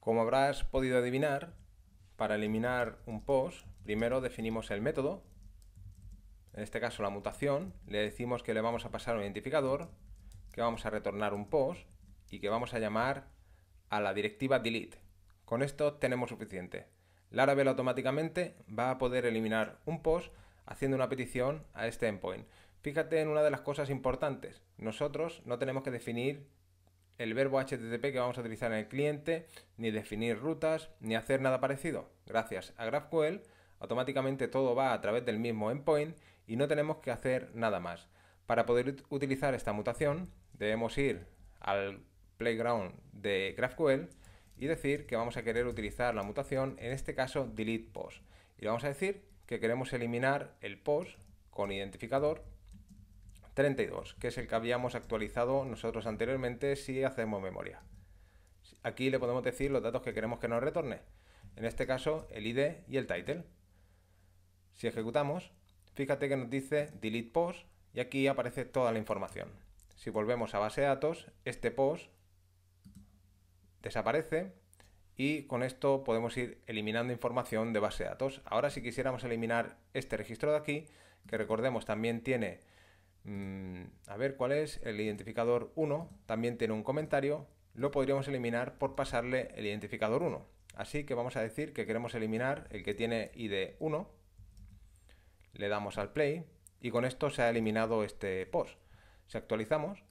Como habrás podido adivinar, para eliminar un post, primero definimos el método, en este caso la mutación, le decimos que le vamos a pasar un identificador, que vamos a retornar un post y que vamos a llamar a la directiva delete. Con esto tenemos suficiente. Laravel automáticamente va a poder eliminar un post haciendo una petición a este endpoint. Fíjate en una de las cosas importantes. Nosotros no tenemos que definir el verbo HTTP que vamos a utilizar en el cliente, ni definir rutas, ni hacer nada parecido. Gracias a GraphQL, automáticamente todo va a través del mismo endpoint y no tenemos que hacer nada más. Para poder utilizar esta mutación, debemos ir al playground de GraphQL y decir que vamos a querer utilizar la mutación, en este caso delete post. Y vamos a decir que queremos eliminar el post con identificador 32, que es el que habíamos actualizado nosotros anteriormente si hacemos memoria. Aquí le podemos decir los datos que queremos que nos retorne. En este caso, el ID y el title. Si ejecutamos, fíjate que nos dice delete post y aquí aparece toda la información. Si volvemos a base de datos, este post desaparece y con esto podemos ir eliminando información de base de datos. Ahora si quisiéramos eliminar este registro de aquí, que recordemos también tiene Mm, a ver cuál es, el identificador 1 también tiene un comentario, lo podríamos eliminar por pasarle el identificador 1. Así que vamos a decir que queremos eliminar el que tiene ID 1, le damos al play y con esto se ha eliminado este post. Si actualizamos,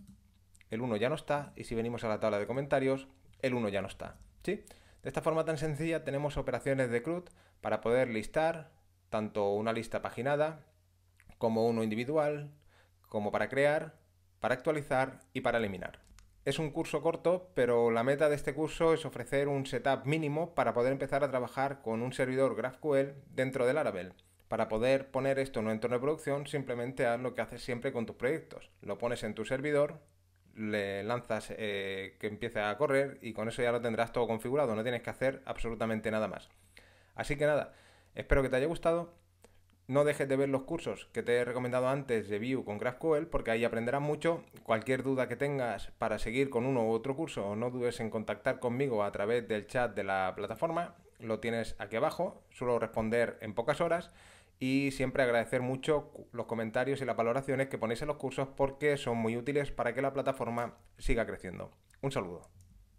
el 1 ya no está y si venimos a la tabla de comentarios, el 1 ya no está. De esta forma tan sencilla tenemos operaciones de CRUD para poder listar tanto una lista paginada como uno individual, como para crear, para actualizar y para eliminar. Es un curso corto, pero la meta de este curso es ofrecer un setup mínimo para poder empezar a trabajar con un servidor GraphQL dentro del Laravel. Para poder poner esto en un entorno de producción, simplemente haz lo que haces siempre con tus proyectos. Lo pones en tu servidor, le lanzas eh, que empiece a correr y con eso ya lo tendrás todo configurado. No tienes que hacer absolutamente nada más. Así que nada, espero que te haya gustado no dejes de ver los cursos que te he recomendado antes de View con GraphQL porque ahí aprenderás mucho. Cualquier duda que tengas para seguir con uno u otro curso, no dudes en contactar conmigo a través del chat de la plataforma. Lo tienes aquí abajo, suelo responder en pocas horas y siempre agradecer mucho los comentarios y las valoraciones que ponéis en los cursos porque son muy útiles para que la plataforma siga creciendo. Un saludo.